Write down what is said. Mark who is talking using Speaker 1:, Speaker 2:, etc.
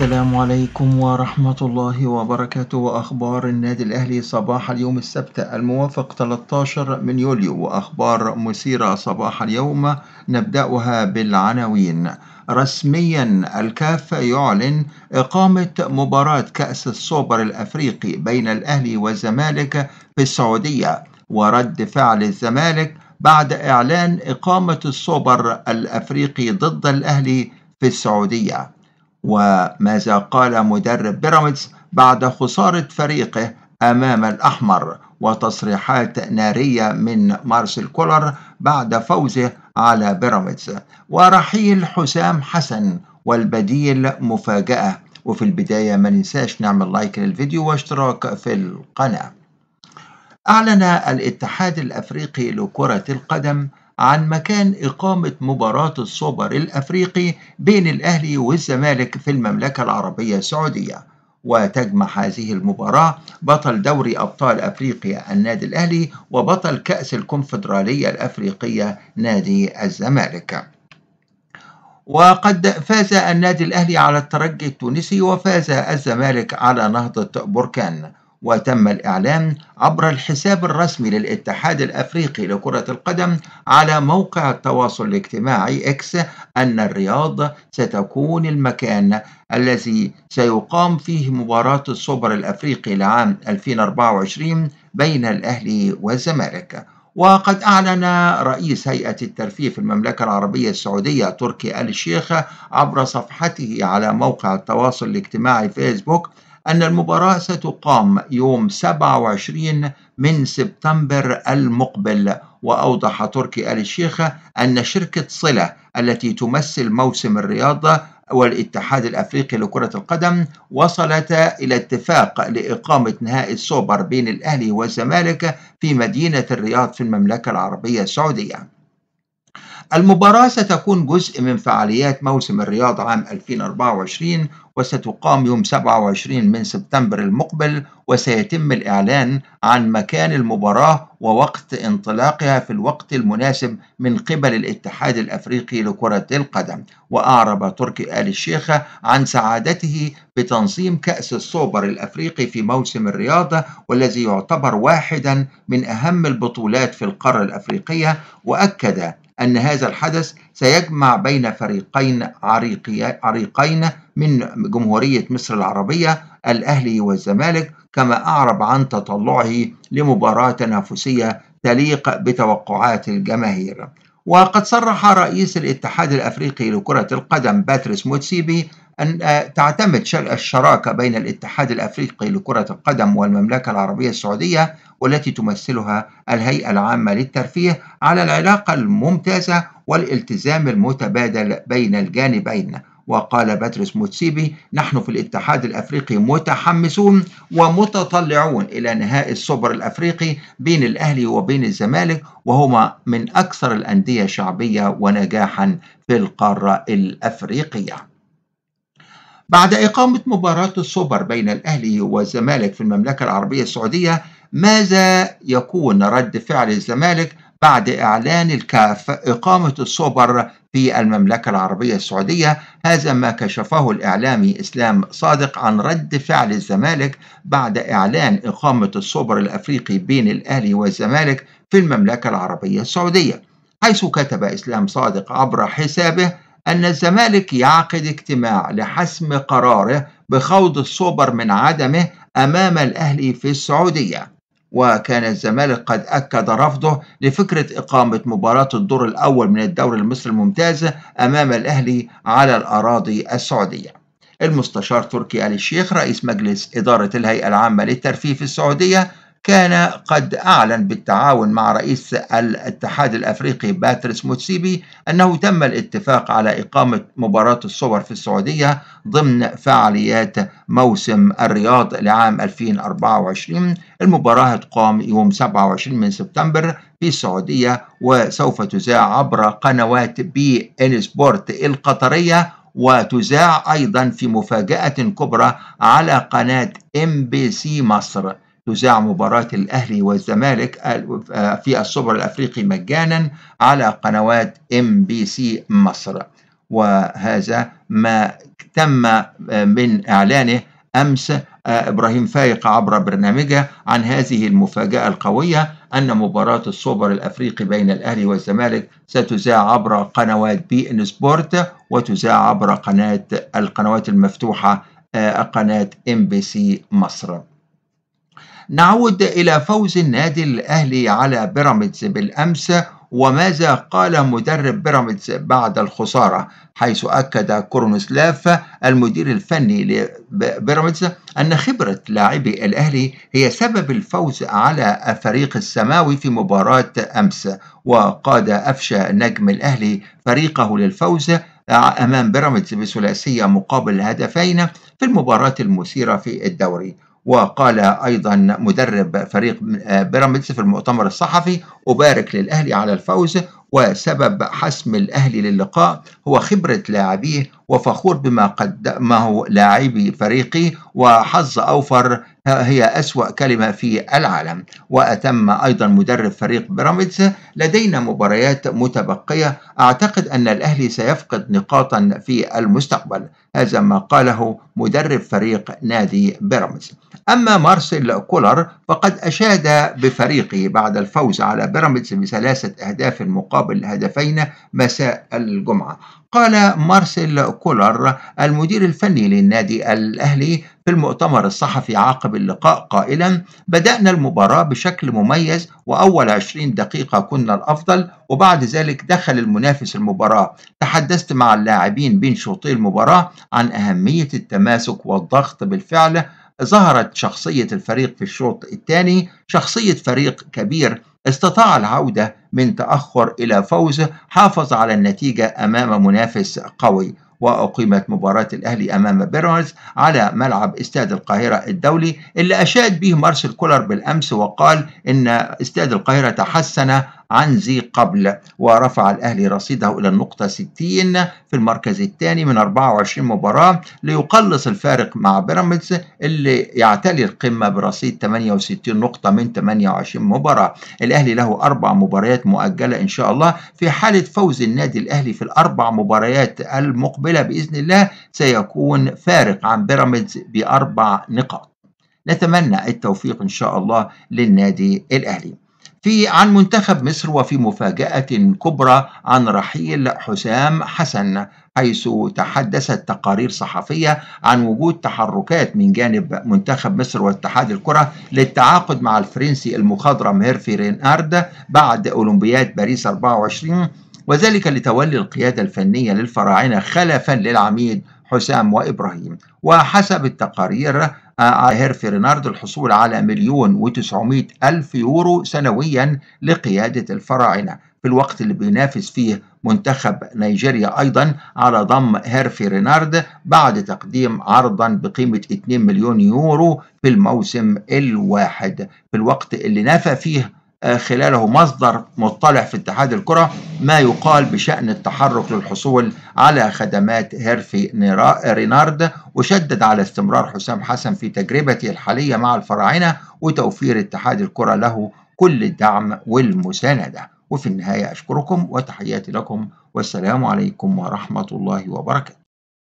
Speaker 1: السلام عليكم ورحمة الله وبركاته وأخبار النادي الأهلي صباح اليوم السبت الموافق 13 من يوليو وأخبار مثيرة صباح اليوم نبدأها بالعناوين رسميا الكاف يعلن إقامة مباراة كأس السوبر الأفريقي بين الأهلي والزمالك في السعودية ورد فعل الزمالك بعد إعلان إقامة السوبر الأفريقي ضد الأهلي في السعودية وماذا قال مدرب بيراميدز بعد خسارة فريقه أمام الأحمر وتصريحات نارية من مارسيل كولر بعد فوزه على بيراميدز ورحيل حسام حسن والبديل مفاجأة وفي البداية ما ننساش نعمل لايك للفيديو واشتراك في القناة أعلن الاتحاد الأفريقي لكرة القدم عن مكان إقامة مباراة السوبر الأفريقي بين الأهلي والزمالك في المملكة العربية السعودية وتجمع هذه المباراة بطل دوري أبطال أفريقيا النادي الأهلي وبطل كأس الكونفدرالية الأفريقية نادي الزمالك وقد فاز النادي الأهلي على الترجي التونسي وفاز الزمالك على نهضة بركان وتم الإعلان عبر الحساب الرسمي للاتحاد الأفريقي لكرة القدم على موقع التواصل الاجتماعي إكس أن الرياض ستكون المكان الذي سيقام فيه مباراة السوبر الأفريقي لعام 2024 بين الأهلي والزمالك وقد أعلن رئيس هيئة الترفيه في المملكة العربية السعودية تركي آل الشيخ عبر صفحته على موقع التواصل الاجتماعي فيسبوك أن المباراة ستقام يوم 27 من سبتمبر المقبل وأوضح تركي آل الشيخ أن شركة صلة التي تمثل موسم الرياضة والاتحاد الأفريقي لكرة القدم وصلتا إلى اتفاق لإقامة نهائي السوبر بين الأهلي والزمالك في مدينة الرياض في المملكة العربية السعودية المباراة ستكون جزء من فعاليات موسم الرياض عام 2024 وستقام يوم 27 من سبتمبر المقبل وسيتم الإعلان عن مكان المباراة ووقت انطلاقها في الوقت المناسب من قبل الاتحاد الأفريقي لكرة القدم وأعرب تركي آل الشيخة عن سعادته بتنظيم كأس السوبر الأفريقي في موسم الرياضة والذي يعتبر واحدا من أهم البطولات في القارة الأفريقية وأكد أن هذا الحدث سيجمع بين فريقين عريقين من جمهورية مصر العربية الأهلي والزمالك كما أعرب عن تطلعه لمباراة تنافسية تليق بتوقعات الجماهير وقد صرح رئيس الاتحاد الأفريقي لكرة القدم باتريس موتسيبي أن آه، تعتمد الشراكة بين الاتحاد الأفريقي لكرة القدم والمملكة العربية السعودية والتي تمثلها الهيئة العامة للترفيه على العلاقة الممتازة والالتزام المتبادل بين الجانبين وقال باتريس موتسيبي نحن في الاتحاد الأفريقي متحمسون ومتطلعون إلى نهائي السوبر الأفريقي بين الأهلي وبين الزمالك وهما من أكثر الأندية شعبية ونجاحا في القارة الأفريقية بعد إقامة مباراة السوبر بين الأهلي والزمالك في المملكة العربية السعودية ماذا يكون رد فعل الزمالك بعد إعلان الكاف إقامة السوبر في المملكة العربية السعودية هذا ما كشفه الإعلامي إسلام صادق عن رد فعل الزمالك بعد إعلان إقامة السوبر الأفريقي بين الأهلي والزمالك في المملكة العربية السعودية حيث كتب إسلام صادق عبر حسابه أن الزمالك يعقد اجتماع لحسم قراره بخوض السوبر من عدمه أمام الأهلي في السعودية وكان الزمالك قد أكد رفضه لفكرة إقامة مباراة الدور الأول من الدوري المصري الممتاز أمام الأهلي على الأراضي السعودية المستشار تركي آل الشيخ رئيس مجلس إدارة الهيئة العامة للترفيه في السعودية كان قد أعلن بالتعاون مع رئيس الاتحاد الأفريقي باتريس موتسيبي أنه تم الاتفاق على إقامة مباراة الصور في السعودية ضمن فعاليات موسم الرياض لعام 2024 المباراة هتقام يوم 27 من سبتمبر في السعودية وسوف تذاع عبر قنوات بي إن سبورت القطرية وتذاع أيضا في مفاجأة كبرى على قناة ام بي سي مصر تذاع مباراة الأهلي والزمالك في السوبر الأفريقي مجانا على قنوات ام بي سي مصر وهذا ما تم من إعلانه أمس آه، إبراهيم فايق عبر برنامجه عن هذه المفاجأة القوية أن مباراة السوبر الأفريقي بين الأهلي والزمالك ستذاع عبر قنوات بي إن سبورت وتذاع عبر قناة القنوات المفتوحة آه، قناة ام بي سي مصر نعود إلى فوز النادي الأهلي على بيراميدز بالأمس وماذا قال مدرب بيراميدز بعد الخسارة حيث أكد كورونسلاف المدير الفني لبيراميدز أن خبرة لاعبي الأهلي هي سبب الفوز على الفريق السماوي في مباراة أمس وقاد أفشى نجم الأهلي فريقه للفوز أمام بيراميدز بثلاثية مقابل هدفين في المباراة المثيرة في الدوري وقال أيضا مدرب فريق آه، بيراميدز في المؤتمر الصحفي أبارك للأهلي على الفوز وسبب حسم الأهلي للقاء هو خبرة لاعبيه وفخور بما قدمه لاعبي فريقي وحظ أوفر هي أسوأ كلمة في العالم وأتم أيضا مدرب فريق بيراميدز لدينا مباريات متبقية أعتقد أن الأهلي سيفقد نقاطا في المستقبل هذا ما قاله مدرب فريق نادي بيراميدز أما مارسيل كولر فقد أشاد بفريقه بعد الفوز على بيراميدز بثلاثة أهداف مقابل هدفين مساء الجمعة قال مارسيل كولر المدير الفني للنادي الأهلي في المؤتمر الصحفي عقب اللقاء قائلا بدأنا المباراة بشكل مميز وأول 20 دقيقة كنا الأفضل وبعد ذلك دخل المنافس المباراة تحدثت مع اللاعبين بين شوطي المباراة عن أهمية التماسك والضغط بالفعل ظهرت شخصية الفريق في الشوط الثاني شخصية فريق كبير استطاع العودة من تأخر إلى فوز حافظ على النتيجة أمام منافس قوي وأقيمت مباراة الأهلي أمام بيراميدز على ملعب استاد القاهرة الدولي اللي أشاد به مارسيل كولر بالأمس وقال إن استاد القاهرة تحسن عن زي قبل ورفع الأهلي رصيده إلى النقطة 60 في المركز الثاني من 24 مباراة ليقلص الفارق مع بيراميدز اللي يعتلي القمة برصيد 68 نقطة من 28 مباراة الأهلي له أربع مباريات مؤجلة إن شاء الله في حالة فوز النادي الأهلي في الأربع مباريات المقبلة بإذن الله سيكون فارق عن بيراميدز بأربع نقاط نتمنى التوفيق إن شاء الله للنادي الأهلي في عن منتخب مصر وفي مفاجأة كبرى عن رحيل حسام حسن حيث تحدثت تقارير صحفية عن وجود تحركات من جانب منتخب مصر واتحاد الكرة للتعاقد مع الفرنسي المخضرم هيرفي رينارد بعد أولمبياد باريس 24 وذلك لتولي القيادة الفنية للفراعنة خلفا للعميد حسام وإبراهيم وحسب التقارير هيرفي آه، آه، رينارد الحصول على مليون وتسعمائة ألف يورو سنويا لقيادة الفراعنة في الوقت اللي بينافس فيه منتخب نيجيريا أيضا على ضم هيرفي رينارد بعد تقديم عرضا بقيمة 2 مليون يورو في الموسم الواحد في الوقت اللي نفى فيه آه، خلاله مصدر مطلع في اتحاد الكرة ما يقال بشأن التحرك للحصول على خدمات هيرفي رينارد وشدد على استمرار حسام حسن في تجربته الحالية مع الفراعنة وتوفير اتحاد الكرة له كل الدعم والمساندة وفي النهاية أشكركم وتحياتي لكم والسلام عليكم ورحمة الله وبركاته